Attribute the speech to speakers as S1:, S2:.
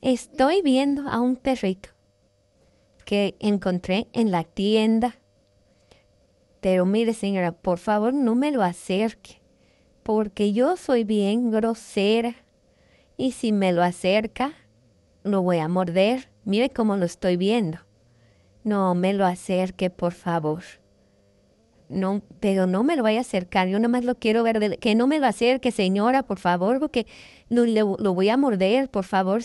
S1: estoy viendo a un perrito que encontré en la tienda. Pero mire señora, por favor no me lo acerque, porque yo soy bien grosera. Y si me lo acerca, lo voy a morder. Mire cómo lo estoy viendo. No me lo acerque, por favor. No, pero no me lo vaya a acercar. Yo nada más lo quiero ver. que no me lo acerque, señora, por favor, porque lo, voy a morder, por favor.